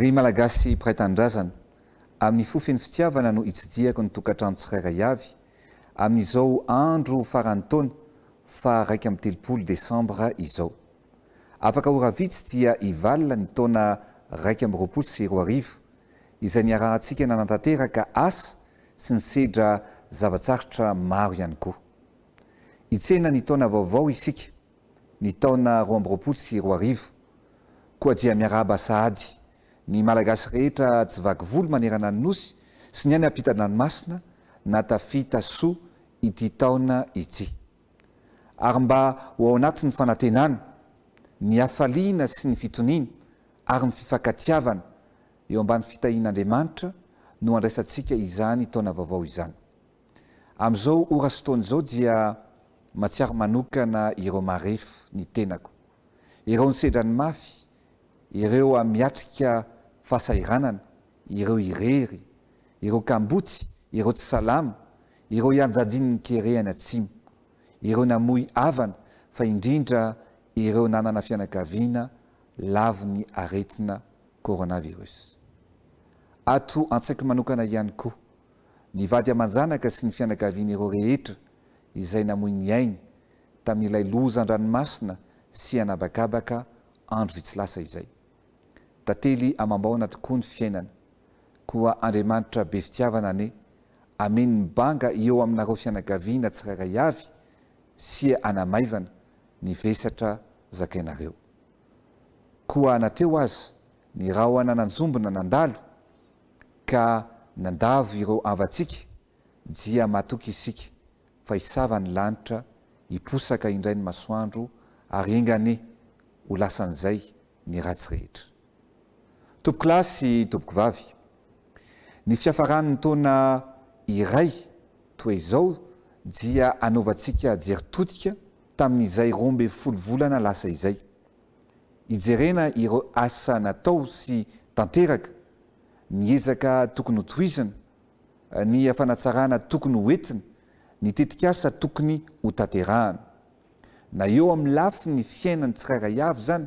ry malagasy piraitandrazana amin'ny fofin'ny fitiavana no itsidihako ny tokatranotsirairay avy amin'izao andro farany taona fa raiky ami'y telopolo desembre izao afak oraitsy dia ivalna ny taona raik am'yroapolo sy roaarivo izay ny arahantsika nanatateraka asa sy ny sedra zavatsarotra maro ihany koaoaoiaaaol sy ria iaaba aa ny malagasy rehetra tsyvakvolo manerana ny nosy sy ny any ampitana nymasina na tafita soa ity taona ity ary mba ho ao anatiny ny fanantenana ny afaliana sy ny fitoniana ary ny fifakatiavana eo ambany fitahian'andriamanitra no andraisantsika izany taona vaovao izany amin'izao orasy ftaona izao dia matsiary manokana ireo marefo ny tenako ireo ny sedranymafy ireo amiatrika fahasairanana ireo irery ireo kamboty ireo tsy salama ireo ianjadianyny kerehany atsimo ireo namoy avana fa indrindra ireo nanana fianakaviana laviny aretina corona virus ato an-tsaiko manokana ihany koa ny vady hamanjanaka sy ny fianakaviana ireo rehetra izay namoy ny ainy tamin'n'ilay loza andranomasina sy anabakabaka andro vitsilasa izay ately amambaona tokoa ny fiainana koa andriamanitra be fitiavana ane aminyny banga eo aminareo fianagaviana tsiraray avy sy e anamaivana ny vesatra zakainareo koa nateo azy ny raoana nanjombona nandalo ka nandavo ireo avatsika dia matoky isika fa isava ny lanitra iposaka indray ny masoandro aryengany ho lasan'izay ny ratsi rehetra topoklay sy topoko vavy ny fiafaranyny taona iray toa izao dia anaovantsika jeritotika tamin'izay rombe folovolana lasa izay ijerena ireo asa natao sy tanteraka ny ezaka tokony ho toizina ny afanatsarana tokony hoentina nytetika asa tokony hotaterahana na eo amin'ny lafi ny fiainany tsirairay avo zany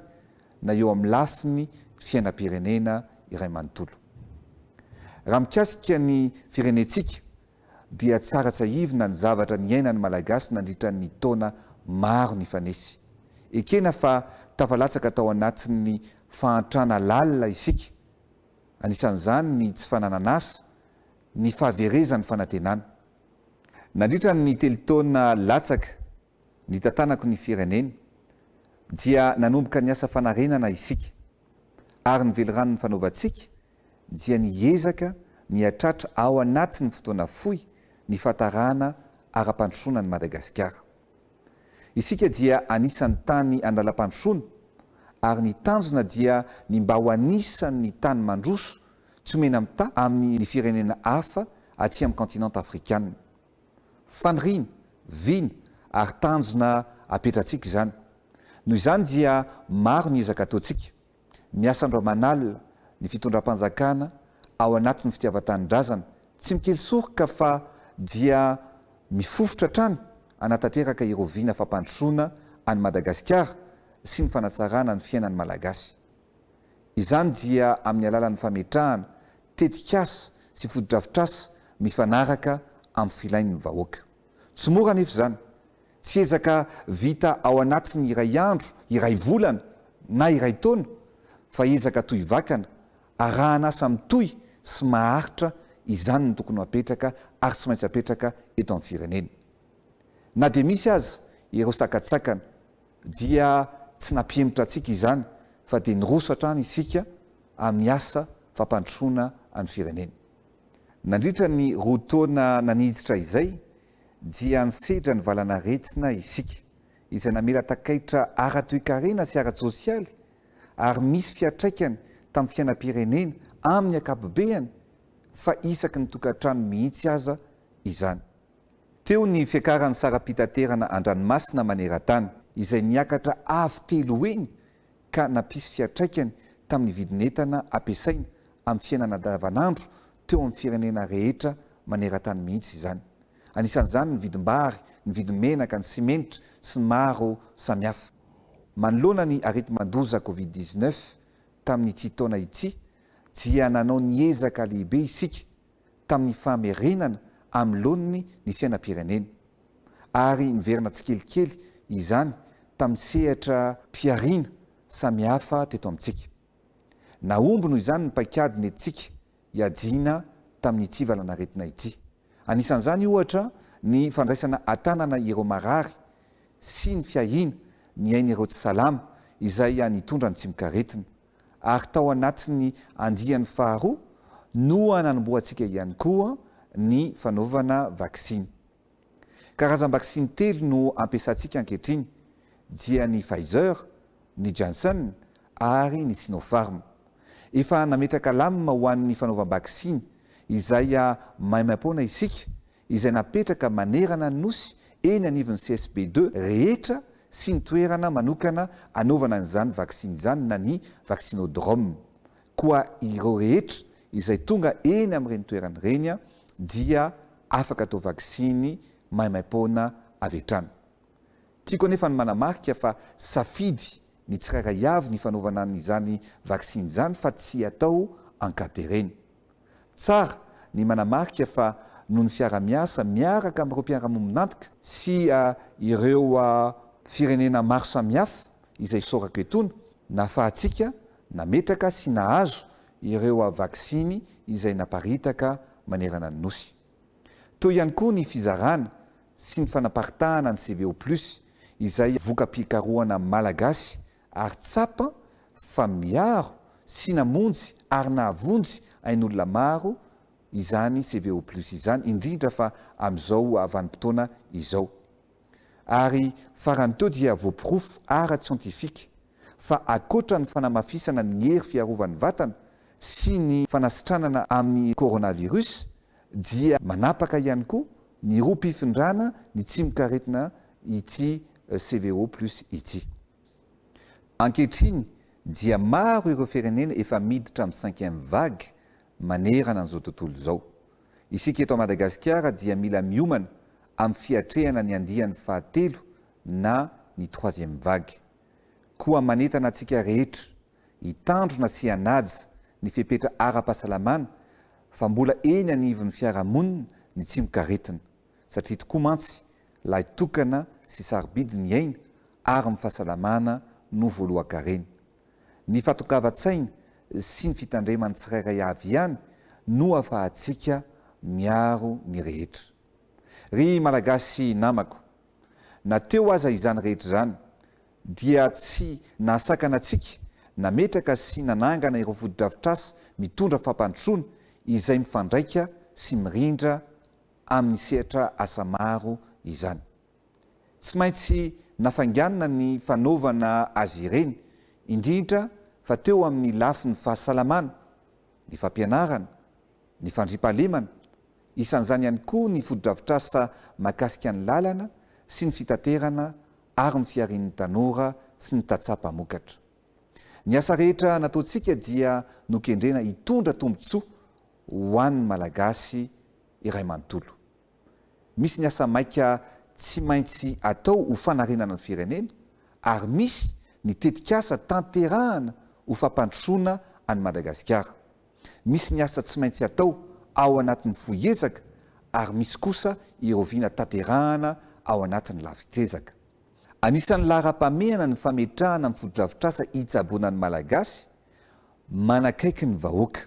na eo amin'nylafiny fiainapirenena iramanontol raha mikasika ny firenentsika dia tsara tsaivy na ny zavatra ny ainany malagasy nandritra ny taona maro ny fanesy ekena fa tafalatsaka atao anati'ny fahantrana lalina isika anisan'izany ny tsy fanananasy ny fahaverezan'ny fanantenana nandritra ny telo taona latsaka ny tantanako ny firenena dia nanomboka ny asa fanarenana isika ary nyveloranony fanaovantsika dia ny ezaka ny atratra ao anatiny fotoana foy ny fantarahna ara-pandrosona ny madagasikara isika dia anisan'ny tany anala-pandrosoana ary ny tanjona dia ny mba ho anisa ny tany mandroso tsy omena ami' ta ami ny firenena hafa aty amin'ny kontinanta afrikana fanorina vina ary tanjona apetratsika izany noho izany dia maro nyezaka ataotsika miasandroamanalia ny fitondram-panjakana ao anati'ny fitiavatanydrazana tsy mikelysoroka fa dia mifofotra htrany anatateraka iroviana fampandrosoana any madagasikara sy ny fanatsarana ny fiainany malagasy izany dia amin'ny alalan'ny fametrahana tetik asa sy fodidrafitra asa mifanaraka amin'ny filainyny vahoaka somoranaefa zany tsy ezaka vita ao anatiny iray andro iray volana na iray taona zka toy vakana arahanasa mitoy sy maharitra izany ny tokony aperaka arysy aitsy peraka eto a'yfireey d misy azy ereo aaaana dia tsy napimtra atsika izany fa de nyrosatrany isika an'y afmaona y ireeny rtna naniitra izay dia nsedra ny valana retina isika izay naeatakaitra aratoekarena sy aratsosialy misy fiatraikany tamin'ny fiainam-pirenena amin'ny akapobeany fa isaky ny tokatrano mihitsy aza izany teo ny fiakaran'ny sara-pitaterana andranomasina maneran-tany izay niakatra avy telo heny ka napisy fiatraikany tamin'ny vidinentana ampisaina amin'ny fiainanadavanandro teo amin'ny firenena rehetra manerantany mihitsy izany anisan'izany ny vidim-bary ny vidimenaka ny sementra syny maro samiafa manoloana ny aretimandoza covid-19 tamin'ny ti taona ity dia nanao ny ezaka lehibe isika tamin'ny famerenana amin'nyloaniny ny fiainampirenena ary niverina tsikelikely izany tamin'ny sehatra piarina sami hafa teto amintsika naombono izany ny pakadiny esika iadiana tamin'ny itivala naretina ity anisan'izany ohatra ny fandraisana atanana iromarary sy ny fiahina aieosaa izay a nitondra ny tsimoka etia ary tao anatiny andian'ny faharoa no ananomboa antsika ihany koa ny fanaovana vaksiny karazany baksiny telo no ampiasantsika ankehitriny dia ny fizer ny jahnson ary ny sinofarma efa nametraka alamia ho an'ny fanaovanbaksiny izay a ah, maimaim-pona isika izay napetraka manerana ny nosy eny anivon'ny csb d rehetra sy ny toerana manokana anaovana nyizany vaksiny zany na ny vaccinodrome koa ireo rehetra izay tonga eny am'ireny toerana reny a dia afaka atao vaksiny maimaimpoana avetrany tiako anefa ny manamarika fa safidy ny tsiraira iavy ny fanaovana nyizany vaksiny zany fa tsy atao ankate reny tsara ny manamarika fa noho ny fiaramiasa miaraka am'ireo piaramominantika sy ah, ireo ah, firenena maro samihafo izay sorak etono naafahatsiaka nametraka sy nahazo ireo a vaksiny izay naparitaka manerana ny nosy toy ihany koa ny fizarana sy ny fanaparitahana ny cvo plus izay vokapikaroana malagasy ary tsapa fa miaro sy namonjy ary nahavonjy hain'olona maro izany cvoplus izany indrinitra fa amin'izao avan'nympotoana izao ary farany to dia voaporofo ara tsientifika fa akoatra ny fanamafisana nyy hery fiarovan'ny vatana sy ny fanasitranana amin'ny korôna virus dia manapaka ihany koa ny roapifindrana ny tsimikaretina ity euh, cvo plus ity ankehtriny dia maro ireo firenena efa miditra amin'ny cinqueme vagy manerana an'izao tontolo zao isika eto madagasikara dia mila miomana amin'ny fiatrehana ny andihan'ny fahatelo na ny troisieme vagy koa manetana antsika rehetra hitandro na sy anaja ny fipetra ara-pahasalamana fa mbola eny anivon'ny fiarahamonina ny tsimikaretina satria tokoa mantsy la itokana sy sarobidy ny aina ary nyfahasalamana no voalohangarena ny fatongava-tsaina sy ny fitandremany tsirairay avy ihany no afa atsiaka miaro ny rehetra ry malagasy namako na teo aza izany rehetra zany dia tsy nasakana antsika nametraka sy nanangana iroafodi-drafitrasa mitondra fampanotsona izay mifandraika sy mirindra amin'ny sehatra asa maro izany tsy maintsy nafainganina ny fanaovana azy ireny indrinitra fa teo amin'ny lafi ny fahasalamana ny fampianarana ny fandri-pahalemana isan'izany ihany koa ny vodo-dravitra asa mahakasika ny lalana sy ny fitaterana ary ny fiarian'ny tanora sy ny tatsapamokatra ny asa rehetra nataotsika dia nokendrena hitondra tombontsoa ho ann'ny malagasy iray manontolo misy ny asa maika tsy maintsy atao ho fanarenana ny firenena ary misy nytetikasa tanterahana ho fampandosoana any madagasikara misy ny asa tsy maintsy atao sy a ioiaatatrahana ao anatn'yavitezaaanisan'ny lahara-pamehana ny fametrahana am'y folodravitrasa hitsabona ny malagasy manakaiky ny vahoaka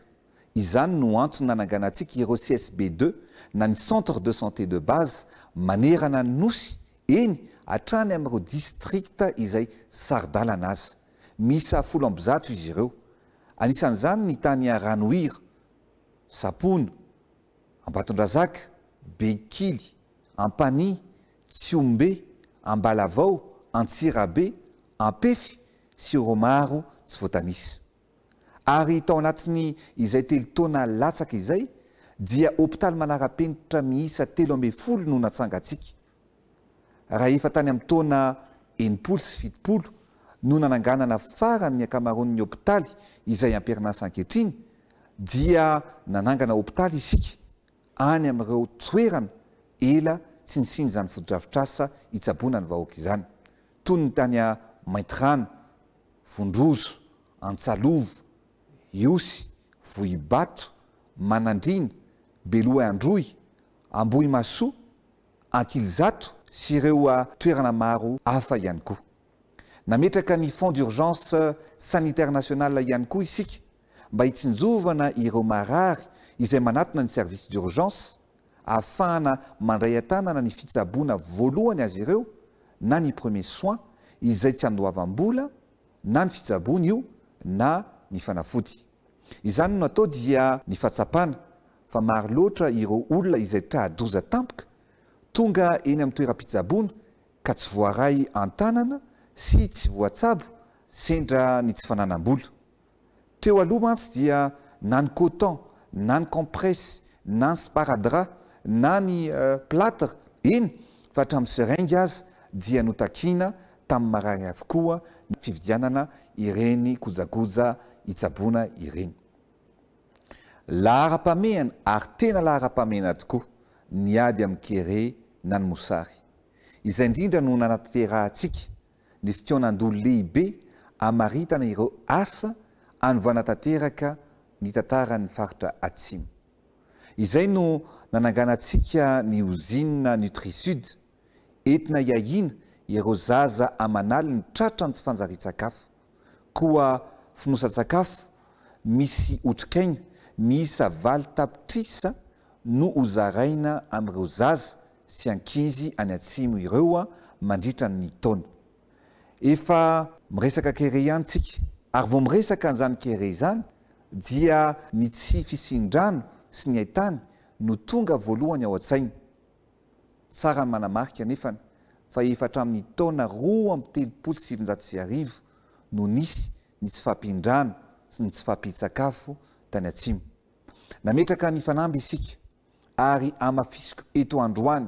izany no antony nananganantsika ireo csb di na ny centre de santé de base manerana ny nosy eny atrany amn'ireo districta izay saridala ana azy misa folozato izy ireo anisan'izany ny tany aranoira sapona ambatondrazaka bekily ampany tsyombe ambala vao antsirabe ampefy sy romaro tsy voatanisa ary tao anatiny izay telo taona latsaka izay dia ôpitaly manara-penatra miisa telo amben folo no natsangatsika raha efa tany ami'ny tona enimpolo sy fitipolo no nananganana farany akamaroni'ny ôpitaly izay ampernasa ankehtriny dia nanangana hôpitaly isika any am'ireo toerana ela tsinisiny zany fododravitrasa hitsabona ny vahoaka izany tony ny tany a maitrana vondrozo antsalovo iosy voibato manandriny beloa androy amboy masoa ankili zato sy ireoa toerana maro hafa ihany koa nametraka ny fond d'urgence sanitaire nationale ihany koa isika mba hitsinjovana ireo marary izay manatona ny service d'urgence ahafahana mandray an-tanana ny fitsaboana voalohany azy ireo na ny premier soin izay tsy andohavam-bola na ny fisabona io na ny fanafody izany no atao dia ny fatsapana fa maro loatra ireo olona izay traadoza tampoka tonga eny amin'ny toeram-pitsaboana ka tsy voaray an-tanana sy tsy voatsabo sendra ny tsy fananam-bola teo aloaasy dia na ny coton na ny campresy na ny sparadra na ny euh, platre iny fa hatramin'ny seringe azy dia notakina tamin'ny marary avokoa fividianana ireny gojakoja hitsabona ireny la hara-pamehana ary tena lahara-pamena tokoa ny ady amin'ny kere na ny mosary izay indrindra no nanateraantsika ny fiteona andolo lehibe amaritana ireo asa anyvoanatanteraka ny tantarany faritra atsimo izay no nananganantsika ny ozia nutrisud entina iahina ireo zaza aman'aly ny tratrany tsy fanjariatsakafo koa finosa-tsakafo misy otrikaina miisa valy tapitrisa no hozaraina ami'ireo zaza sy ankizy any atsimo ireo a mandritra ny taona efa miresaka kere ihantsika ary vo miresaka nizany kere zany dia ny tsy fisindrano sy ny haintany no tonga voalohany ao an-tsainy tsara ny manamarika anefany fa efatramin'ny taona roa amy telopolo sivinjat sy arivo no nisy ny tsy fampindrano sy ny tsy fampi-tsakafo tany atsimy nametraka nifanamby isika ary amafisiko eto androany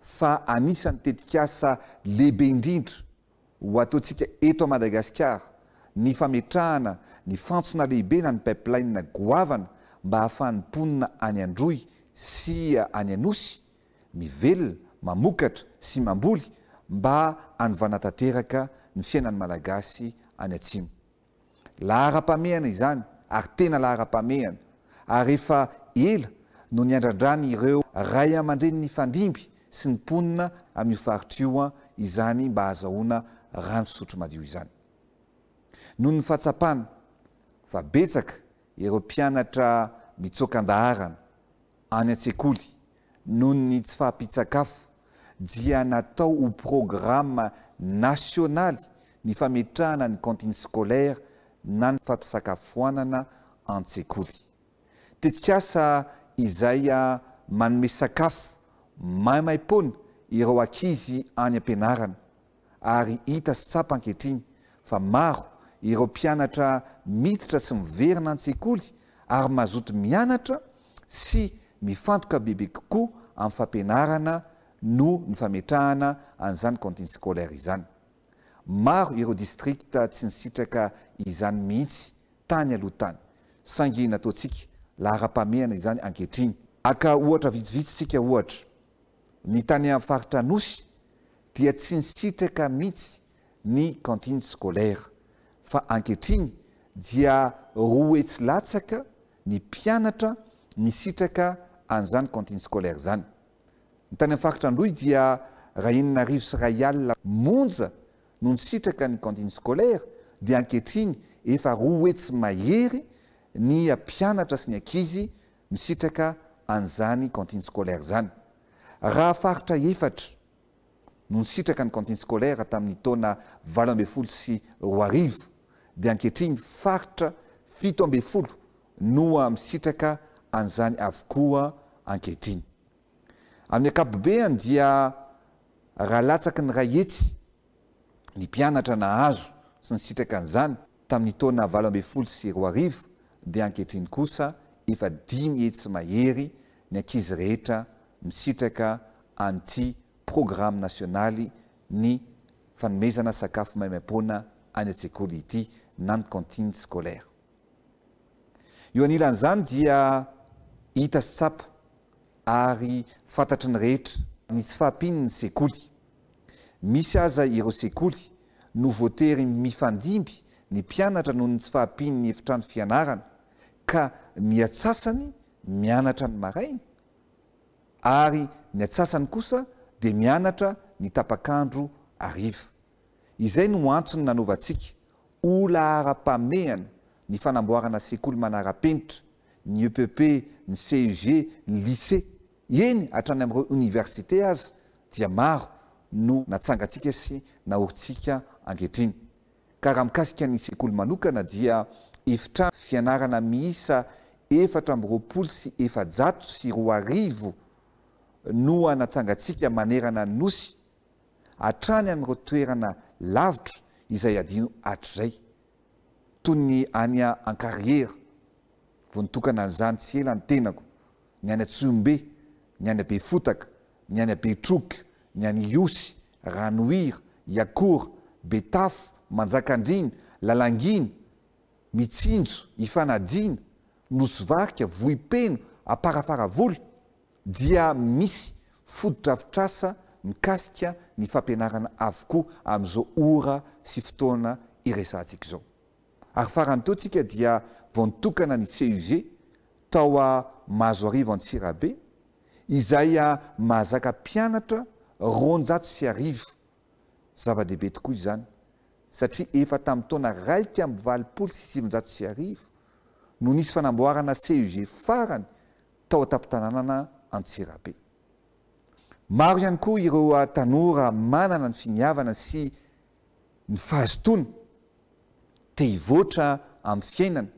fa anisan'ny tetikasa lehibe indrindra ho ataotsika eto amadagasikara ny fametrahana ny fantsona lehibe na ny paiplaina goavana mba afahn'ny mponina any androy sy any anosy mivelona mamokatra sy mamboly mba anovanatanteraka ny fiana ny malagasy any antsimo lahara-pamehana izany ary tena lahara-pamehana ary ehfa ela no ny andrandrany ireo ray aman-dreny'ny fandimby sy ny mponina amin'iofaritrioa izany mba azahoana rano sotromadio izany nohoy ny fahatsapana fa betsaka ireo mpianatra mitsokan-daharana any an-tsekoly noho ny tsy faampisakafo dia natao ho programma nationaly ny fametrahana ny continy skolaire na ny fampisakafoanana an-tsekoly tetikasa izaya ah, manome sakafo maimay mpoana ireo akizy any ampianarana ary hita sy tsapa ankehitriny fa maro ireo mpianatra mititra sy miverina an-tsekoly ary mazoto mianatra sy mifantoka bebe kokoa amin'ny fampianarana noh ny fametrahana an'izany cantine scolaire izany maro ireo distrikta tsy nisitraka izany mihitsy tany aloha tany sange na ataontsika laha hara-pameana izany ankehtriny aka ohatra vitsivitsy tsika ohatra ny tany amin'ny faritranosy dia tsy nisitraka mihitsy ny cantine skolaire fa anketrigny dia roa etsy latsaka ny mpianatra misitraka an'izany cantine skolaire zany ny tany amyfaritra androy dia raha inina arivo sy ray ala monja no ny sitraka ny cantine skolaire dia ankehtrigny efa roa etsy mahery ny mpianatra sy ny ankizy misitraka an'izany cantine skolaire zany raha faritra efatra no nisitraka ny cantine skoleire tamin'ny taona valo ambe folo sy roa arivo de ankehtriny faritra fito ambe folo noa misitraka an'izany avokoa ankehtriny amin'ny akapobe andia rahalatsaka ny ra etsy ny mpianatra na hazo sy ny sitraka an'izany tamin'ny taona valo amben folo sy roa arivo dia ankehtriny kosa efa dimy hesy mahery ny ankizy rehetra misitraka anti programme nationaly ny fanomezana sakafo may mampoana any a-tsekoly ity nany contine skolaire eo anilan'izany dia hita sy tsapa ary fantatry ny rehetra ny tsy fahampin' ny sekoly misy aza iro sekoly novotery mifandimby ny mpianatra noho ny tsy fahampian'ny efitrano fianarana ka ny atsasany mianatra ny maraina ary ny atsasany kosa dia mianatra ny tapakandro ariva izay no antso ny nanaovantsika ola ara-pamehana ny fanamboarana sekoly manaram-penitra ny epp ny cug ny lyce eny atrany am'ireo université azy dia maro no natsangatsika sy naoritsiaka angehtriny ka raha mikasika ny sekoly manokana dia efitra fianarana miisa efatra amn'roapoly sy efa-jato sy roa arivo no anatsangatsika manerana ny nosy atrany ami'ireo toerana lavitra izay adino atrzay toy ny any ankariera vonitokana an'izany tsy ela ny tenako ny any atsombe ny any be fotaka ny any be troka ny any osy ranoira iakora betafo manjakandrina lalangina mitsinjo ifanadiana nosovarika voipeno aparafaravoly dia misy foditrafitrasa mikasika ny fampianarana avokoa amn'izao ora sy fotoana iresantsika zao ary farany totsika dia vonitokana ny cug tao a mahazo arivo antsirabe izay a mahazaka mpianatra ronjatso sy arivo zava-dehibe tokoa izany satria efa tamin'y toana raika amivalipolo sy sivinjatso sy arivo no nisy fanamboarana cug farany tao atapitananana antsirabe maro ihany koa ireo a tanora manana ny finiavana sy ny fahazotoana te hivoatra amin'ny fiainana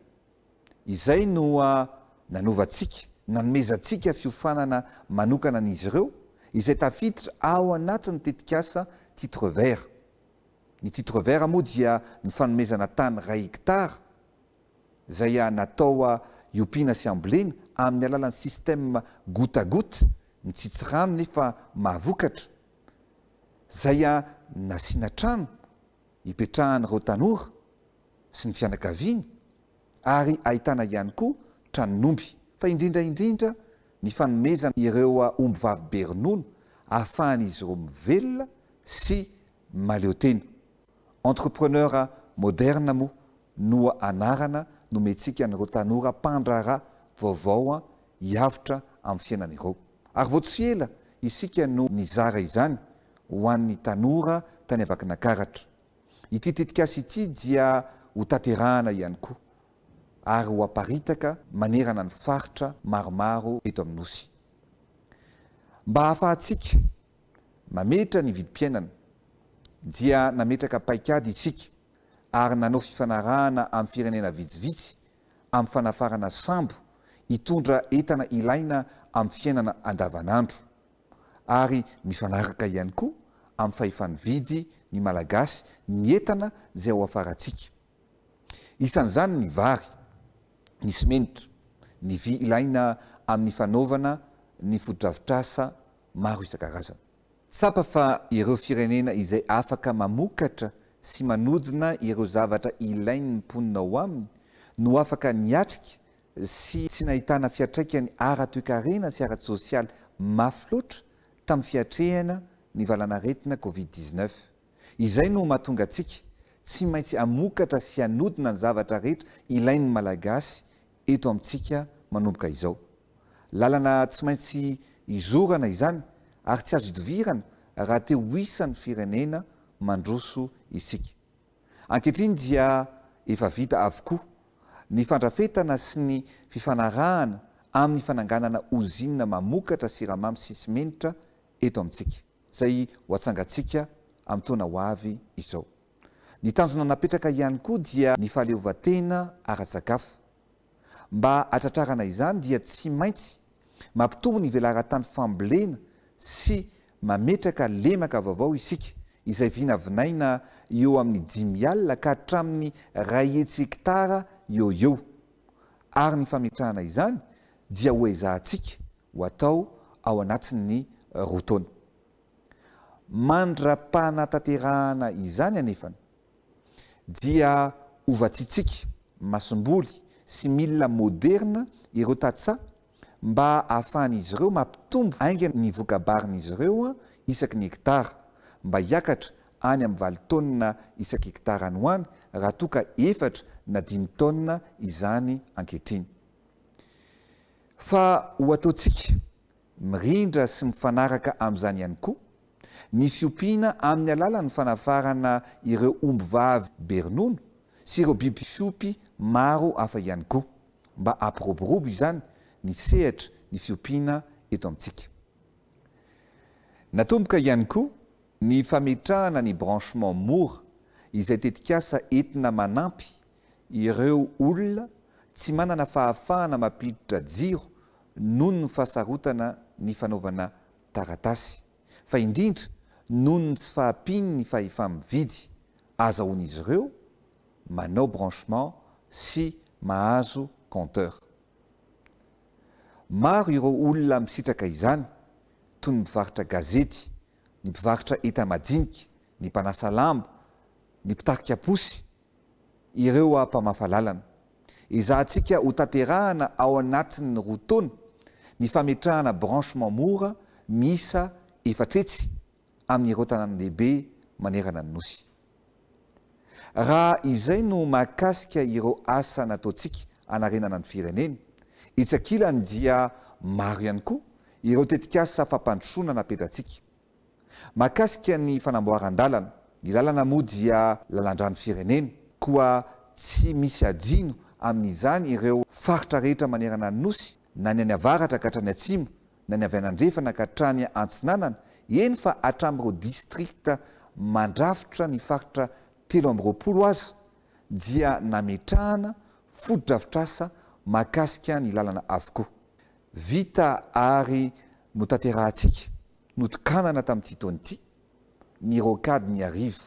izay noa ah, nanovantsika nanomezantsika fiofanana manokana an'izy ireo izay tafiditra ao anati ny tetikasa titre vert ny titre vert moa dia ny fanomezana tany ray hectara zay a ah, natao a ah, iopiana sy amblena amin'ny alalan'ny system gotagota mitsits rano nefa mahaokatra zay a nasiana trano hipetrahan'reo tanora sy ny fianakaviny ary ahitana ihany koa tranonomby fa indrindraindrindra ny fanomezana ireoa omby vavy beronono ahafahan'izy ireo mivelona sy maleotena entrepreneura moderna moa no anarana no mentsika n'ireo tanora mpandraraha vaovao a hiavitra amin'ny fiainan' ireo ary vo tsy ela isika noho ny zara izany ho an'ny tanora tany avakanakaratra itytetikasy ity dia ho taterahana ihany koa ary ho aparitaka manerana ny faritra maromaro eto aminosy mba hahafaatsika mametra ny vidimpiainana dia nametraka paikady isika ary nano fifanarahana amin'ny firenena vitsivitsy amin'ny fanafarana sambo hitondra etana ilaina a'yfiainana andavanandro ary mifanaraka iany koa amin'ny fahefany vidy ny malagasy ny entana izay ao afarantsiaka isan'izany ny vary ny semenitra ny vlaina amin'ny fanaovana ny fodidravitrasa maro isan-karazana sapa fa ireo firenena izay afaka mamokatra sy manodina ireo zavatra ilainyny mponina ao aminy no afaka ny atrika sy tsy nahitana fiatraikany ara-toekarena sy aratsosialy mafyloatra tamin'ny fiatrehana ny valana retina covid-19 izay no mahatonga atsika tsy maintsy amokatra sy anodina ny zavatra rehetra ilainy malagasy eto amintsika manomboka izao lalana tsy maintsy izorana izany ary tsy azodovirana raha teo hhisan'ny firenena mandroso isika ankehatriny dia efa vita avokoa ny fandrafetana sy ny fifanarahana amin'ny fananganana ozia mamokatra siramamy sysy menitra eto amitsika zaytsangatsika am'toana ho a izao ny tanjona napetraka ihany koa dia ny fahaleovatena ara-tsakafo mba atratrarana izany dia tsy maitsy mampitombo ny ivelaara-tany fambolena sy mametraka lemaka vaovao isika izay vinavinaina eo amin'ny dimyala kahatramin'ny rayetsy ektara e eo ary ny fametrahana izany dia hoezahatsika ho atao ao anati'ny rotaona mandrapana tanterahana izany anefany dia ovatsitsika masomboly sy milina moderna ireo tasa mba hahafahan'izy ireo mampitombo ainga ny vokabariny izy ireoa isaky ny ektara mba hiakatra any amin'ny valitaonna isaky ektarany ho any raha toka efatra aainyaken fa ho ataotsika mirindra sy mifanaraka amin'izany ihany koa ny fiompiana amin'ny alalany fanafarana ireo ombovavy berinono sy ireo bibyfiopy maro afa ihany koa mba ampiroborobo izany ny sehatra ny fiompiana eto amitika natomboka iany koa ny fametrahana ny branchement mor izay tetik asa entina manampy ireo olona tsy manana fahafahana mampiditra jiro nono ny fahasarotana ny fanaovana taratasy fa indrindra nonony tsy fahapiny ny fahefam'ny vidy azahoan'izy reo manao branchement sy mahazo conteur maro ireo olona misitraka izany toy ny mpivaritra gazety ny mpivaritra etamajinika ny mpanasa lamba ny mpitarikaaposy ireoampamafalalana izah ntsika hotaterahana ao anatin'ny rotona ny fametrahana branchement mora misa efatretsy amin'n'ireo tanànylehibe manerana ny nosy raha izay no makasika ireo asa nataotsika anarenana ny fireneny itsakilany dia maro ihany koa ireo tetik asa fampanotsona napetratsika mahakasika ny fanamboaran-dalana ny lalana moa dia lalandrany fireneny ka tsy misy adino amin'izany ireo faritra rehetra manerana ny nosy na ny any avaratra kahatrany atsimo na ny avianandrefana ka htrany antsinanana eny fa atram'ireo distrikta mandrafitra ny faritra telo amn'roapolo aza dia nametrahana fodidrafitra asa makasika ny lalana avokoa vita ary notaterahntsika notokanana tamin'nity tony ity ny rokady ny arivo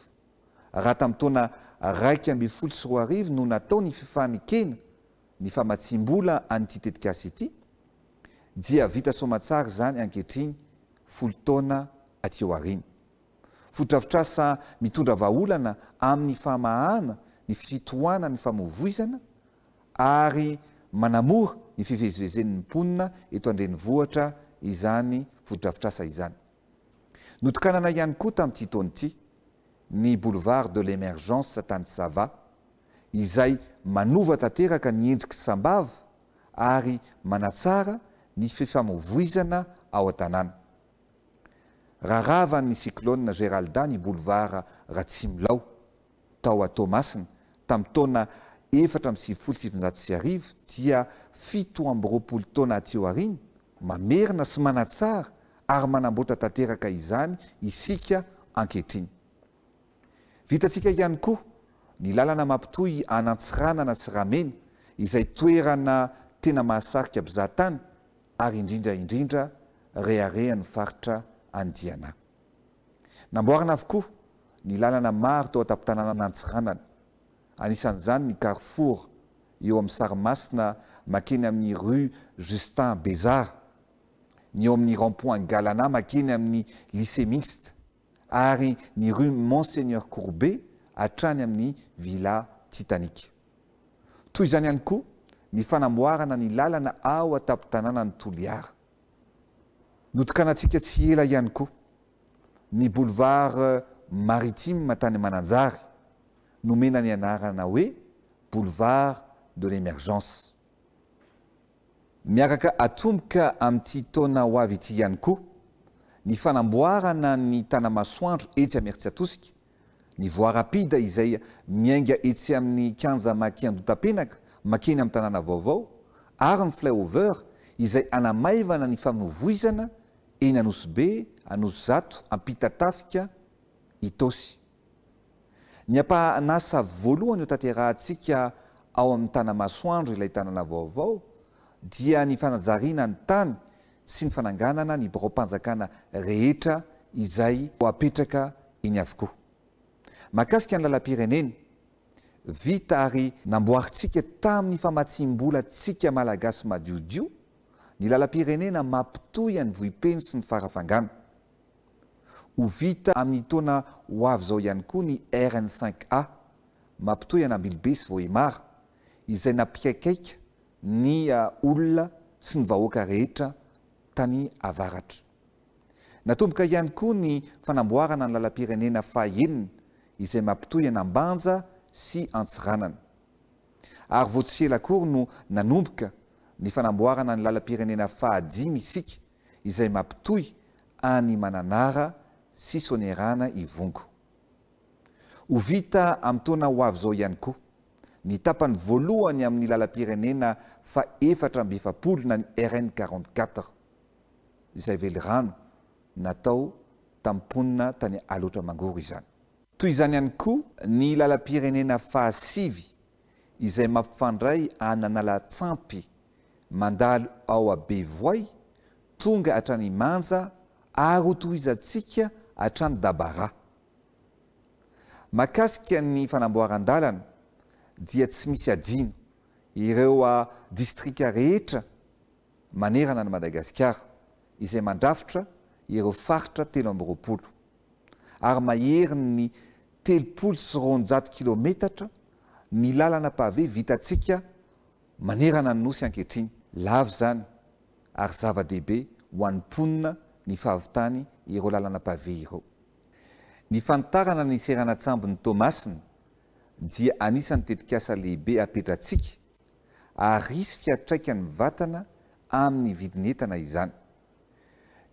raha tamin'ny toana raiky amben folo sy roa arivo no natao ny fifanikena ny famatsim-bola an'ity tetik asy ity dia vita somatsara zany ankehtriny folo taoana atioarina foodrafitrasa mitondra vaaholana amin'ny famahana ny fitoana ny famovoizana ary manamora ny fivezivezenyny mponina eto andreny vohatra izany fododrafintrasa izany notikanana ihany koa tamin'ity taony ty ny boulevart de l'émergence satany sava izay manova tateraka ny indrikysambavo ary manatsara ny fefamovoizana ao an-tanàna raharava ny cyclon géralda ny boulevar ratsimilao tao ataomasina tam'y tona efatra misivfolo si vinjato sy arivo dia fito amby roapolo taona atioariny mamerina sy manatsara ary manamboatra tateraka izany isika ankehtriny vitantsika ihany koa ny lalana mampitoy anantsiranana sy rameny izay toerana tena mahasarika abyzaha tany ary indrindra indrindra reharehan'ny faritra andiana namboarana avokoa ny lalana maro tao atapitanàna anantsiranana anisan'izany ny karfour eo amin'ny sarimasina makeny amin'ny rue justin bezard ny eo amin'ny rampoint galana makeny amin'ny lycémiste ary ny rue monseigneur courbet à amin'ny villa titanique toy izany ihany koa ny fanamboarana ny lalana ao atapitanàna ny toliara notokanantsika tsy ela ihany koa ny boulevard euh, maritime tany mananjary nomena ny anarana hoe boulevard de l'émergence miaraka atomboka amin'ity taona ho ny fanamboarana ny tanamasoandro ets ameritsy atosika ny voi rapida izay miainga etsy amin'ny kanja makiandotapenaka makeny ami'ny tanàna vaovao ary ny fley aver izay anamaivana ny fanovoizana eny anoso be anoso zato ampitatafika itosy ny apahnasa voalohany eo taterahntsika ao amn'ny tanamasoandro ilay tanàna vaovao dia ny fanajarinany tany syaanganana ny bormpanakanarehetra izay eakainy aoa akasika ny lalapirenena vita ary namboartsika tamin'ny famatsimbola tsika malagasy madiodio ny lalapirenena mampitoy any voipeny sy ny farafangan ho vita amin'ny tona ho avy zao ihany koa ny rnca mampitoy any ambili be sy voe mara izay napikaikaika ny ah, olona sy ny vahoaka rehetra tany avaratra natomboka ihany koa ny fanamboarana ny lalapirenena fahaenina izay mampitoy anambanja sy antsiranana ary voatsyelaakory no nanomboka ny fanamboarana ny lalapirenena fahadimy isika izay mampitohy any mananara sy sonerana ivonko ho vita amin'ny toana ho avy izao ihany koa ny tapany voalohany amin'ny lala-pirenena fa efatra mbefapolona ny rn-4arat4a zayvely rano natao tamponina tany alotra mangory izany toy izany ihany koa ny lalapirenena fahasivy izay mampifandray ananalatsampy mandalo ao abe voay tonga hatrany manja ary oto izatsika atrany dabara makasika ny fanamboaran-dalana dia tsy misy adino ireo a distrika rehetra manerana any madagasikara izay mandrafitra ireo faritra telo am'nroapolo ary maheri ny telopolo sy ronjato kilometatra ny lalana pave vitatsika manerana ny nosy ankehtriny lavy zany ary zava-dehibe hoan'nimponina ny fahavitany ireo lalana pave ireo ny fantarana ny seranatsambon'ny tomasina dia anisan'ny tetikasa lehibe apetratsika aryisy fiatraika ny vatana amin'ny vidinentana izany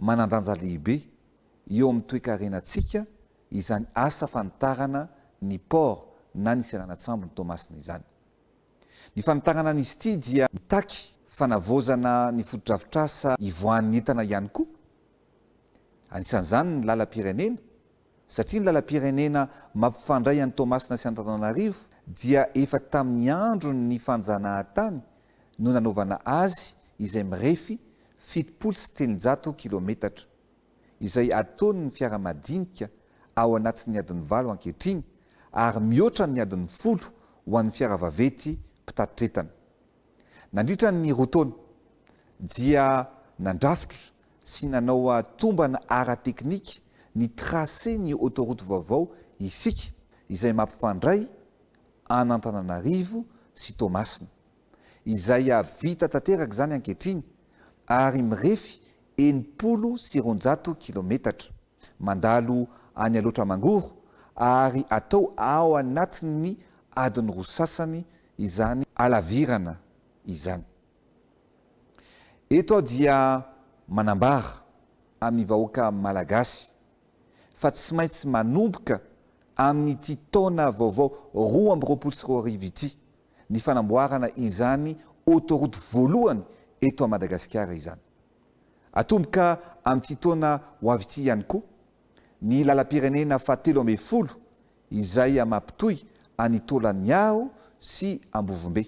ehieo ami'nytoekahrenatsika izany asa fanitarana ny port na ny siranatsambony tomasina izany ny fanotarana anizy ty dia mitaky fanavozana ny fotodravitra sa ivoan'ny intana ihany koa anisan'izany ny lalapirenena satria ny lalapirenena mampifandray an'ny tomasina sy antanaana arivo dia efa tamin'ny andro ny fanjanahantany no nanaovana azy izay mirefy fitopolo sy teny jato kilometatra izay ataony ny fiaramadinika ao anati ny adin'ny valo ankehitrigny ary mihoatra ny adin'ny folo ho an'ny fiaravavety mpitatitretana nandritra ny rotona dia nandrafitra sy nanao atombana ara tekniky ny trase ny autoroty vaovao isika izay mampifandray anatananarivo sy tômasina izay avita tanteraka zany ankehtrigny ary mirefy enimpolo sy ronjato kilometatra mandalo any aloatra mangoro ary atao ao anati'ny adin'ny ro sasany izany alavirana izany eto aho dia manambara amin'ny vahoaka malagasy fa tsy maintsy manomboka amin'nyti taona vaovao roa ambyroapolo sy roa ariva ity ny fanamboarana izany autorouty voalohany eto amadagasikara izany atomboka ami'ty taona ho avity hany koa ny lalapirenena fa telo ambe'ny folo izay amampitoy anitaolany aho sy ambovombe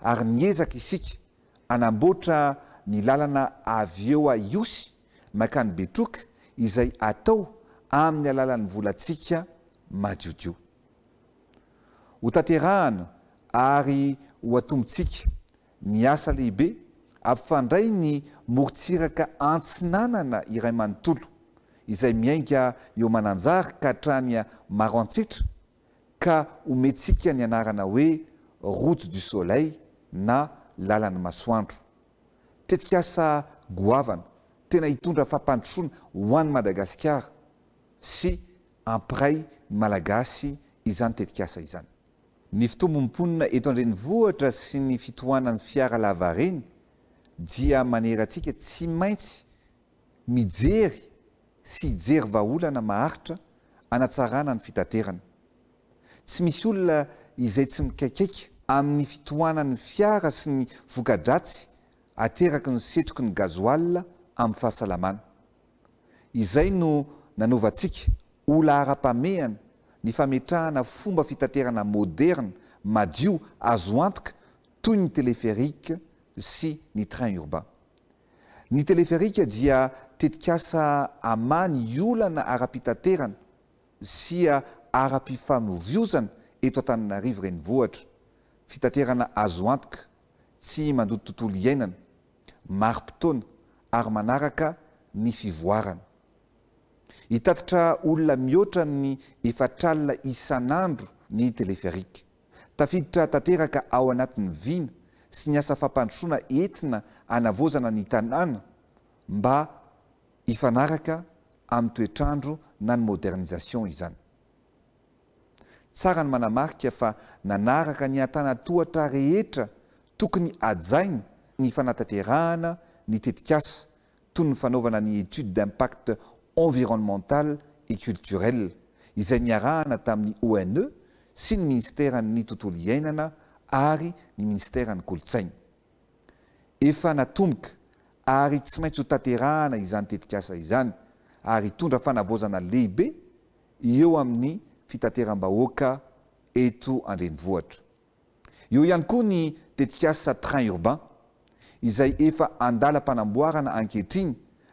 ary ny ezaka isika anamboatra ny lalana avyeo a iosy makany betroka izay atao amin'ny alalan'ny volatsika madiodio ho taterahana ary ho atombotsika ny asa lehibe ampyfandray ny morotsiraka antsinanana iray amanontolo izay miainga eo mananjara ka hatrahany maro antsitra ka hometsika ny anarana hoe route du soleil na lalany masoandro tetik asa goavana tena hitondra fampandrosoana ho any madagasikara sy ampiray malagasy izany tetik asa izany ny fitombomponina eto andreny vohatra sy ny fitohanan'ny fiara lavareny dia manerantsika tsy maintsy mijery sy hijery vaaolana maharitra anatsarana ny fitaterana tsy misy olona izay tsy mikaikaika amin'ny fitohanany fiara sy ny vokadratsy ateraky ny setroky ny gazoala amin'ny fahasalamana izay no nanaovantsika ola ara-pameana ny fametrahana fomba fitaterana moderne madio azo antoka toy ny teleferike sy ny train urban ny teleferika dia tetikasa ama ny olana ara-pitaterana sia ara-pifamoviozana eto an-tanana rivo reny vohatra fitaterana azoantoka tsy mandoto tontolo iainana maro-potona ary manaraka ny fivoarana hitatitra olona mihoatra ny efatralina isan'andro ny teleferika tafiditra tanteraka ao anatin'ny vina sy ny asa fampandrosoana entina anavozana ny tanàna mba hifanaraka amin'ny toetr'andro na ny modernisation izany tsara ny manamarika fa nanaraka ny atanatohatra rehetra tokony ajaina ny fanataterahana ny tetikasa toy ny fanaovana ny étude d'impacte Environnemental et culturel Izanyarahana tamin'ny ONE sy ny ministeran'ny ministères ary ny ministeran'ny efa natomboka ary tsy a izany tetikasa izany ary lehibe amin'ny tetikasa train urbain izay efa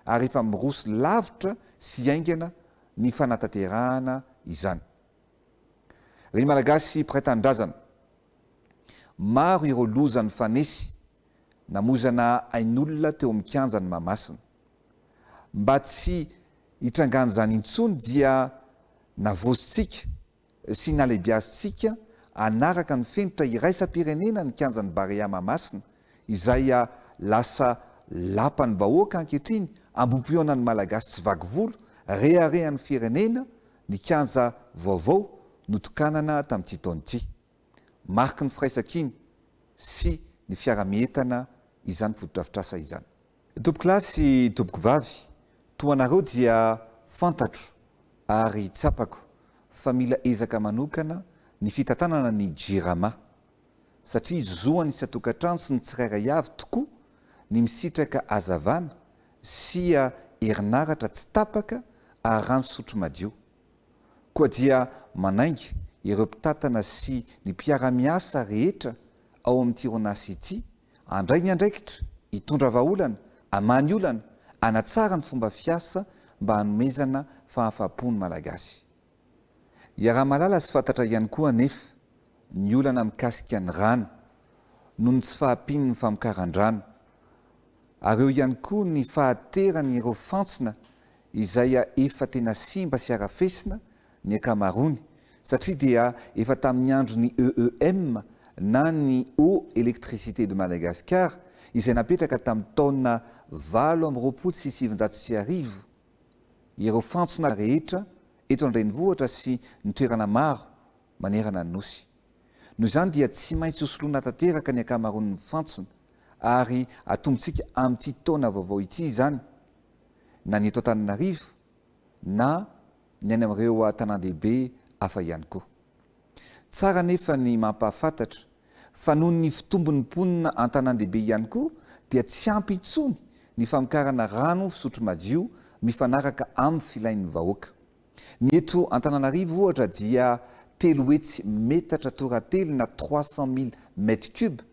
ary efa mirosy lavitra sy aingana ny fanataterahana izany ren malagasy piraitandrazana maro iro lozan'ny fanesy namozana ain'olona teo amin'nykanjany mamasina mba tsy hitrangan'zany intsony dia navozytsika sy naleibiazytsika anaraka ny fenitra iraisam-pirenena ny kanjany barea mamasina izay a lasa lapany vahoaka akehtriny ambopiona ny malagasy tsy vakvolo reharehan'ny firenena ny kanja vaovao notokanana tam'ty taon ty marky ny firaisak iny sy ny fiaratana iznyfototrafitrasa izy toboklasy tobok vavy toanareo dia fantatro ary tsapako famila ezaka manokana ny fitatanana ny jirama satria zoany isatokantrano sy ny tsiraira iavy tokoa ny misitraka azavana sia erinaratra tsy tapaka arano sotromadio koa dia manainga ireo mpitatana sy ny piara-miasa rehetra ao amin'nytironasy ity andrainy andraikitra itondra avaolana amany olana anatsara ny fomba fiasa mba hanomezana fahafapony malagasy iarahmalala sy fantatra ihany koa nefa ny olana mikasika ny rano noho ny tsy fahampiany ny famikaran-drano areo ihany koa ny fahatera ny ero fantsina izaya efa tena simba sy arafesina ny akamarony satria dia efa tamin'ny andro ny eem na ny a electricité de madagasikara izay napetraka tamin'ny taona valo am'roapol sy isivinjato sy arivo ero fantsona rehetra etondray ny vohatra sy nitoerana maro manerana nosy noho zany dia tsy maintsy hosoloana tanteraka ny akamaroni ny fantsona ary atombotsika amin'ity taona vaovao ity zany na ny eto an-tanana arivo na ny ainy am'reo a tanan-dehibe afa ihany koa tsara nefa ny mampahafatatra fa noho ny fitombon'ny mponina an-tanan-dehibe ihany koa dia tsy ampitsony ny famikarana rano fsotromadio mifanaraka amin'ny filainy vahoaka ny eto an-tananarivo ohatra dia telo oetsy metatra toratelo na trois cent mille mètre cubes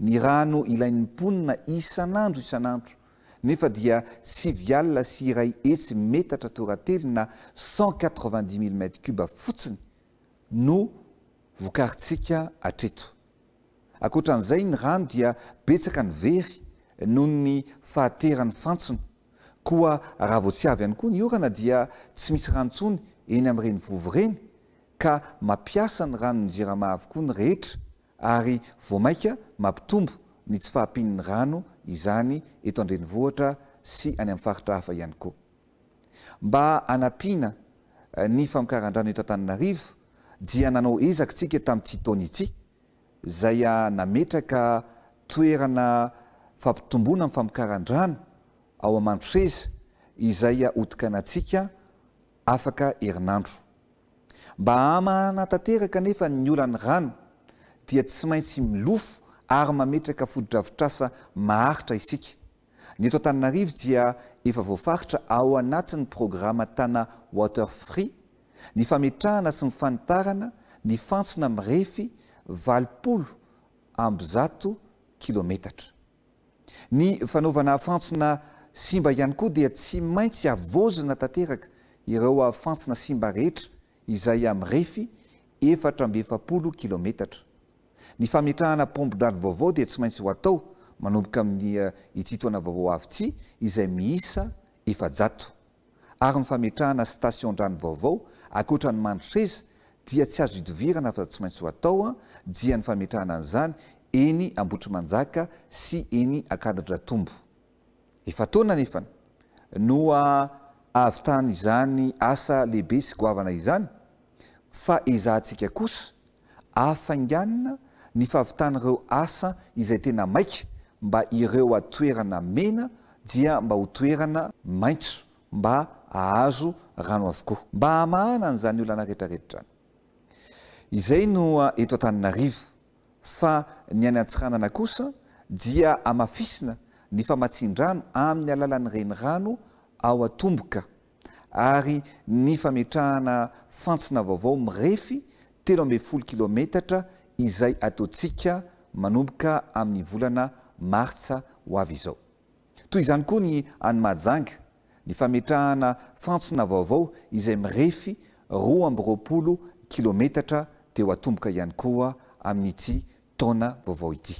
ny rano ilain'nymponina isan'andro isan'andro nefa dia sy vialina sy iray etsy mety atratorately na cent qatein dix milli mètre cubes fotsiny no vokaritsiaka atreto akoatra an'izay ny rano dia betsaka ny very noho ny fahatera ny fantsona koa raha voatsy avy ihany koa ny orana dia tsy misy ranontsony eny ami'ireny vovo reny ka mampiasa ny rano ny jeramahavokoa ny rehetra ary vo maika mampitombo ny tsy fahampin'ny rano izany eto andreny vohatra sy any amin'ny faritra hafa ihany koa mba anapiana eh, ny famikaran-drano etan-tananarivo dia nanao ezakitsika tamin' tsy taonitsi zay a ah, nametraka toerana fampitombona amin'ny fampikaran-drano ao amandro sezy izay a ah, otikanatsika afaka herinandro mba amanatateraka anefa ny olan'ny rano dia tsy maintsy milofo ary mametraka fodi-dravitrasa maharitra isika ny eto an-tanina arivo dia efa voafaritra ao anatin'ny programma tana water free ny fametrahana sy myfanitarana ny fantsona mirefy valipolo ambyzato kilometatra ny fanaovana hafantsona simba ihany koa dia tsy maintsy avozina tanteraka ireo aafantsona simba rehetra izay ami'nrefy efatra mb efapolo kilometatra ny fametrahanapaombondranoaoaoyaitsy oaoaoayynyfamerahana taiondrano vaovao eh, akorany manrezy dia tsy azo idovirana fa tsy maintsy ho ataoa ah, dia ny famerahana anyzany eny ambotry manjaka sy eny akadraomaanyizayasalehibe ah, soaana izaya ezasika os afanganina ny fahavitanareo asa izay tena maika mba ireo atoerana mena dia mba ho toerana maitso mba ahazo rano avokoa mba hamahana any izany olo anarehtraretitra any izay no ah, eto a-tanina rivo fa ny any antsiranana kosa dia amafisina ny famatsindrano amin'ny alala n'nyrenyrano ao atomboka ary ny fametrahana fantsina vaovao mirefy telo ambe folo kilometatra izay ataotsika manomboka amin'ny volana maritsa ho avy izao toy izany koa ny anymajanga ny fametrahana fantsona vaovao izay mirefy roa amy roapolo kilometatra de o atomboka ihany koa amin'n'ity tana vaovao ity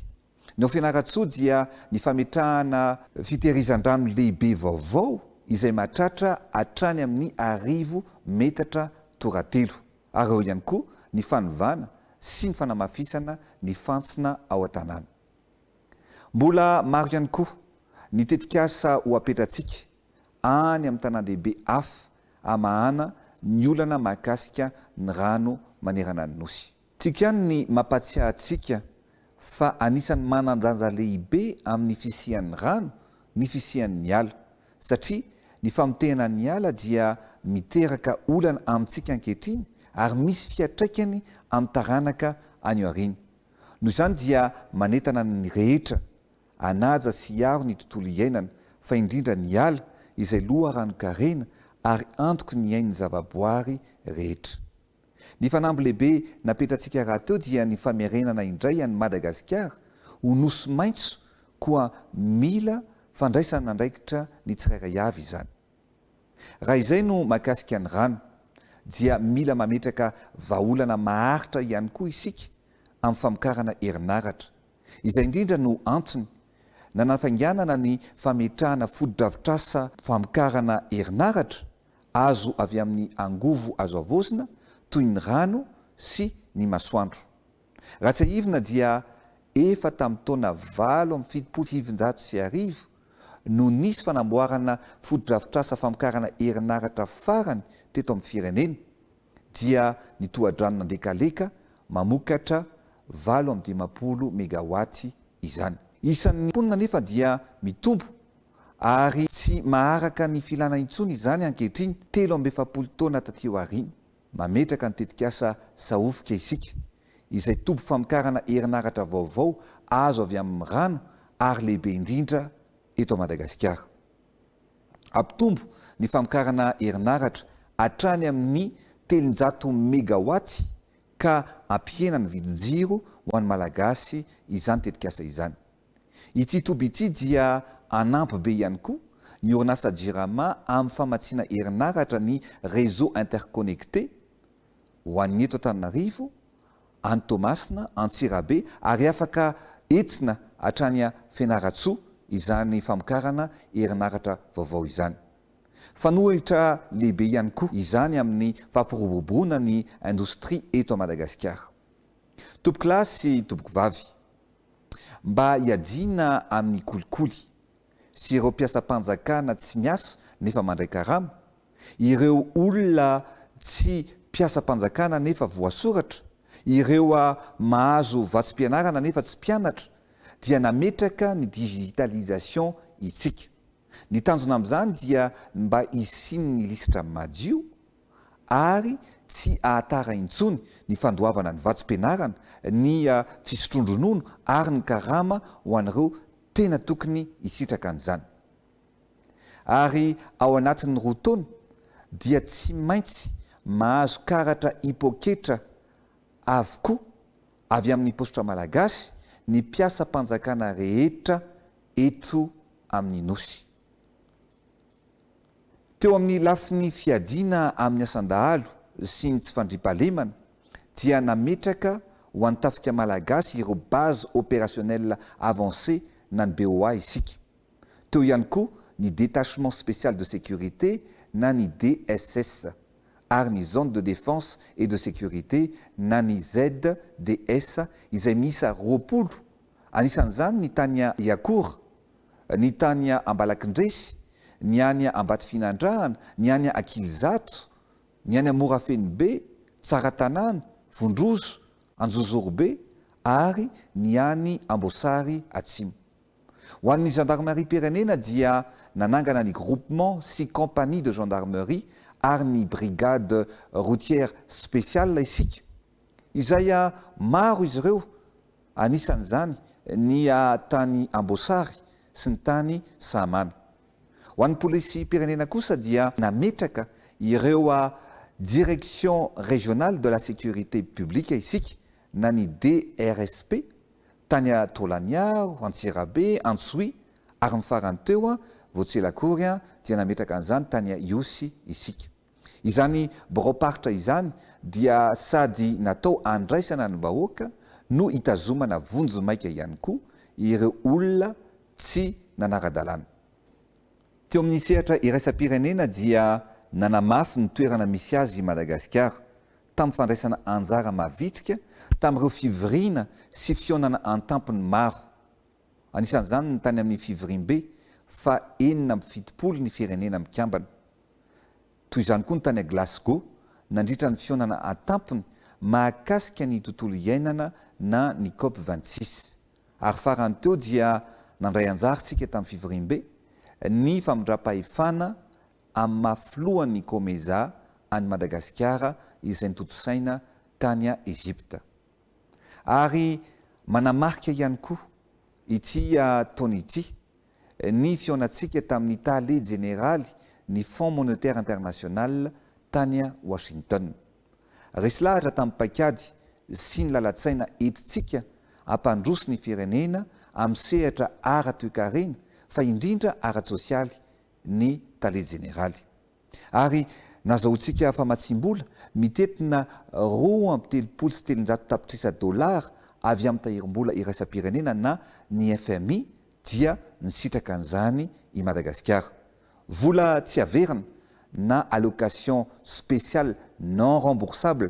nyo fianaratsoa dia ny fametrahana fitehirizan-drano lehibe vaovao izay matratra atrany amin'ny arivo metatra toratelo ary eo ihany koa ny fanovana sy ny fanamafisana ny fantsina ao an-tanàna mbola maro ihany koa ny tetikasa ho apetratsika any amin'ny tanàn lehibe afa amahana ny olana makasika ny rano manerana ny nosy tiak iany ny mampatsiahntsika fa anisan'ny mananjanjalehibe amin'ny fisihan'ny rano ny fisihan'ny ala satria ny famotehanan'ny ala dia miteraka olana amintsika ankehitriny ary misy fiatraikany amin'ny taranaka anyo arina noho izany dia manentana ny rehetra anaja sy aro ny tontolo iainana fa indrindra ny ala izay loha rano-karena ary antoky ny hain'ny zava-boary rehetra ny fanambolehibe napetrantsika rahateo dia ny famerenana indray any madagasikar ho noso maitso koa mila fandraisany nandraikitra nytsirairay avy izany raha izay no mahakasika ny rano dia mila mametraka vaholana maharitra ihany koa isika amin'ny famikarana erinaratra izay indrindra no antony nanafainganana ny fametrahana fodi-dravitrasa famikarana erinaratra azo avy amin'ny angovo azo avozina toy ny rano sy ny masoandro raha tsy aivina dia efa tamin'ny tona valo amin'ny filipolohivinjato sy arivo no nisy fanamboarana fodi-dravitrasa famikarana erinaratra farany eto amin'ny fireneny dia ni toadranonandekaleka mamokatra valo amdimapolo megawaty izany isan'nyona nefa dia mitompo ary sy maharaka ny filana itsony izany ankehitriny telo amefapolotaona tatio ariny mametraka nitetik asa saofoka isik izay tombo famikarana erinaratra vaovao azo avy amin'ny rano ary lehibe indrindra eto madagasikara atrany amin'ny telonjato megawaty ka ampiena ny vidijiro ho an'ny malagasy izany tetik asa izany ity toby ity dia anampy be ihany koa ny orinasa jerama amin'ny famatsiana erinaratra ny réseau interconnecté ho an'y eto a-taninarivo antomasina antsirabe ary afaka entina atranya fianaratsoa izany famokarana erinaratra vaovao izany fa nohhitra lehibe ihany koa izany amin'ny fampiroboboana ny indostria eto a madagasikara topoklay sy toboko vavy mba hiadina amin'ny kolikoly sy ireo mpiasampanjakana tsy miasa nefa mandraikarama ireo olona tsy mpiasampanjakana nefa voasoratra ireo a mahazo vatsom-pianarana nefa tsy mpianatra dia nametraka ny digitalisation itsika ny tanjona amin'izany dia mba hisiny ny lisitra madio ary tsy ahatara intsony ny fandoavana ny vatsom-pianarana ny ah, fisotrondronono ary ny karama ho anareo tena tokony hisitraka an'izany ary ao anatin'ny rotaona dia tsy maintsy mahazo karatra hipoketra avokoa avy amin'ny postra malagasy ny mpiasa mpanjakana rehetra eto amin'ny nosy teo amin'ny lafiny fiadiana amin'ny asandahalo sy ny tsy fandripahalemana dia nametraka ho base opérationnelle avancée nan ny boa isika teo détachement spécial de sécurité na dss ary zone de défense et de sécurité nani zds izay misa anisanzan anisan'izany ny tany iakoura ny ny any ambaty akizat drahana ny b Saratanan, ny any B, be tsara tanàna vondrozo anjozorobe ary ny any ambosary atsimo ho an'ny gendarmerie groupe dia nanangana ny groupement compagnie de gendarmerie ary brigade routière spéciale isika izay a maro izy ireo anisan'izany ny tany ambosary sy ny ho an'ny polisy pirenena kosa dia nametraka ireoa ah, direction régionale de la sécurité publiqa isika na ny drsp tany a tolaniaro antsirabe antsoy ary nifaranyteo a ah, voatselakory a ah, dia nametraka an'izany tany a iosy isika izany bropartra izany dia sady natao andraisana ny bahoaka no itazomana vonjy maika ihany koa ireo olona tsy nanara-dalàna teo amin'ny sehatra iraisam-pirenena dia nanamafy nytoerana misy azy madagasikar tamn'yfandraisana anjara mavitrika tam'ireo fivriana sy fionana antampny maro anisan'zany ny tany amin'ny fivribe fa enina mfitipol ny irenena mikambanatoy zny koa ny tany glasgo nandritra ny fionana antampny maakasika ny tontolo iainana na ny cop 6 ary farany teo dia nandray anjarysika tamin'ny fivrinbe ny famindra-pahefana amin'ny mahafilohan'ny komeza any madagasikara izay nitotosaina tany a egypta ary manamarika ihany koa ity a taoniti ny fionatsika tamin'ny tale genéraly ny fonds monetaire international tany a washington resy lahatra tamin'ny pakady sy ny lalatsaina etitsika ampandroso ny firenena amin'ny sehatra ara toekarena fa indrindra arat sosialy ny tale generaly ary nazaontsika fa matsim-bola mitetina roa am'y telopolo sy telonjato tapitrisa dollar avy amn'nytahirim-bola iraisam-pirenena na ny fmi dia nysitraka n'izany i madagasikara vola tsy averina na alocation spéciale non remboursable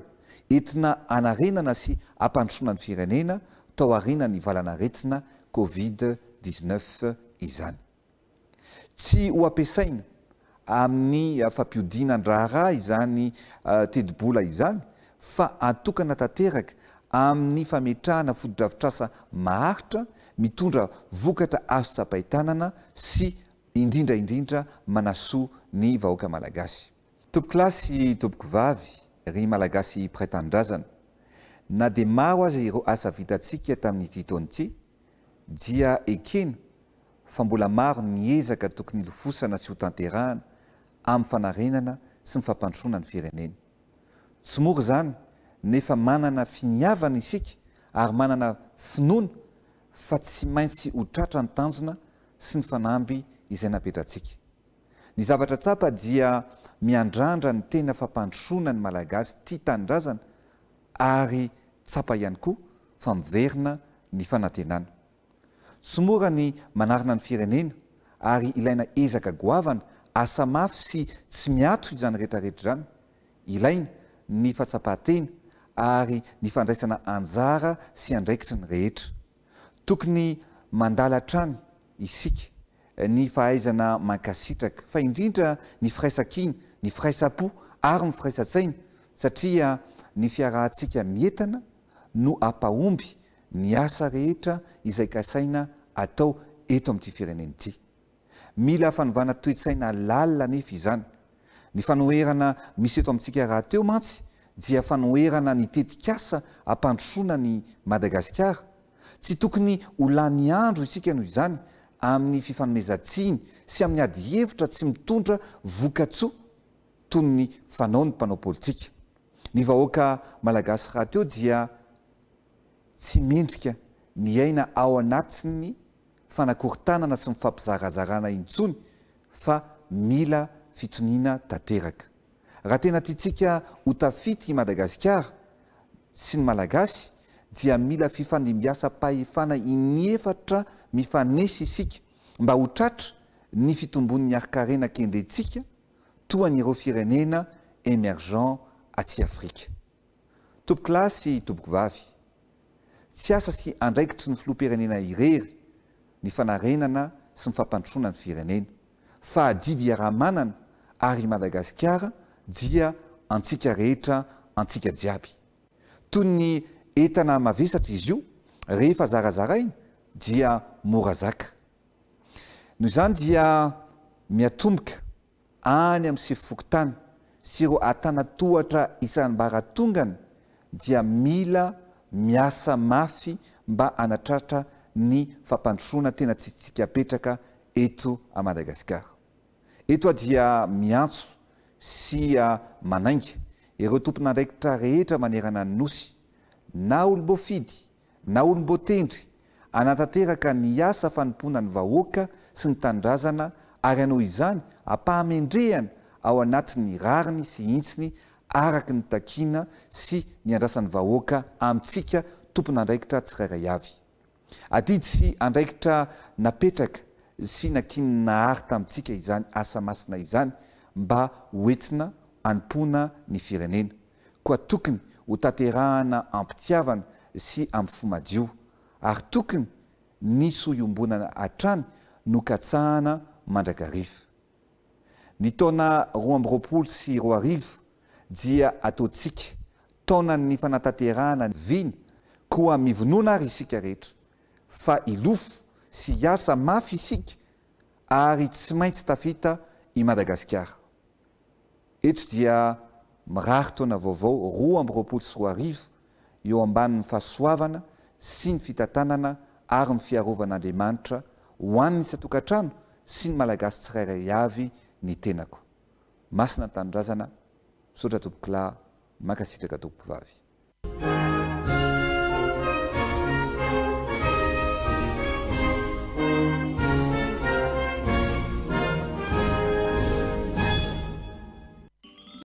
entina anarenana sy ampandrosoana ny firenena tao ariana ny valana retina covid-19euf izany tsy ho ampiasaina amin'ny ah, fampiodiana n-drahara izany ah, tedibola izany fa atokana tanteraka amin'ny fametrahana fodidrafitrasa maharitra mitondra vokatra azo tsapahitanana sy indrindraindrindra manasoa ny vahoaka malagasy topoklasy topokovavy ry malagasy piratandrazana na dia maro azy ireo asa vitatsika tamin'nyty taony ty dia ekena fa mbola maro ny ezaka tokony lofosana sy hotanterahana amin'ny fanarenana sy ny fampandrosona ny firenena somory zany nefa manana finiavana isika ary manana finoana fa tsy maintsy ho tratra ny tanjona sy ny fanamby izay napetratsika ny zavatra tsapa dia miandrandra ny tena fampandrosoana ny malagasy tya htanindrazana ary tsapa ihany koa famiverina ny fanantenana somora ny manarina ny firenena ary ilaina ezaka goavana asa mafy sy tsy miato izany rehetrarehetra zany ilaina ny fatsapahatena ary ny fandraisana anjara sy andraikitry ny rehetra tokony mandalatrany isika ny fahaizana mankasitraka fa indrintra ny firaisakina ny firaisapo ary nyfiraisa-tsaina satria ny fiarahantsiaka mientana no ampahomby ny asa rehetra izay kasaina atao eto ami'ity firenenyity mila afanovana toetsaina lalina nefa izany ny fanoerana misy eto amintsika rahateo mantsy dia fanoerana nytetikasa ampandrosoana ny madagasikara tsy tokony olan'ny andro isika noho izany amin'ny fifanomezatsiny sy amin'ny ady hevitra tsy mitondra vokatsoa tony ny fanao ny mpanao politika ny vahoaka malagas rahateo dia tsy mendrika ny aina ao anatiny fanakorytanana sy nyfampizarazarana inytsony fa mila fitoniana tanteraka raha tena tyatsika ho tafity madagasikara sy ny malagasy dia mila fifandimbiasa pahefana iny efatra mifanesy isika mba ho tratra ny fitombonin'ny arikarena kendentsika toanyireo firenena emergent atsy afrika toboklay sy topoko vavy tsy asa sy andraikitry ny filoam-pirenena irery ny fanarenana sy mifampantrona ny firenena fahadidy arahamanana ary madagasikara dia antsika rehetra antsika jiaby toy ny etana mavesatra izy io rehefa zarazara iny dia morazaka noho zany dia miatomboka any amin'y sefifokotany sy ro atanatohatra isanm-baratongany dia mila miasa mafy mba anatrartra ny fampandroroana tena tsisitsika petraka eto madagasikara eto adia miantso sya manainga ireo tompona andraikitra rehetra manerana ny nosy na olombofidy na olombotendry anatateraka ny asa fanompona ny vahoaka sy ny tandrazana ary anao izany ampahamendrehana ao anatin'ny rariny sy itsiny araky ny takiana sy niandrasan'ny vahoaka amintsika tompona andraikitra tsirairay avy aty sy andraikitra napetraka sy nakinina hary ta amintsika izany asa masina izany mba hoentina anompoana ny firenena koa tokony ho taterahana ampitiavana sy amin'ny fo madio ary tokony nysoiombonana hatrany nokatsahana mandrakarivo ny taona roa am'yroapolo sy ro arivo dia ataontsika taona ny fanataterahanay vina koa mivonoana ary isika rehetra fa ilofo sy hiasa mafy isiky ary tsy maintsy tafita i madagasikara ety dia mirary toana vaovao roa amyroapolo sy roa arivo eo ambanin'ny fahasoavana sy ny fitatanana ary ny fiarovan'andriamanitra ho an'nyisatokantrano sy ny malagasy tsirairay avy ny tenako masina y tanndrazana isotra tobokola makasitraka tobokovavy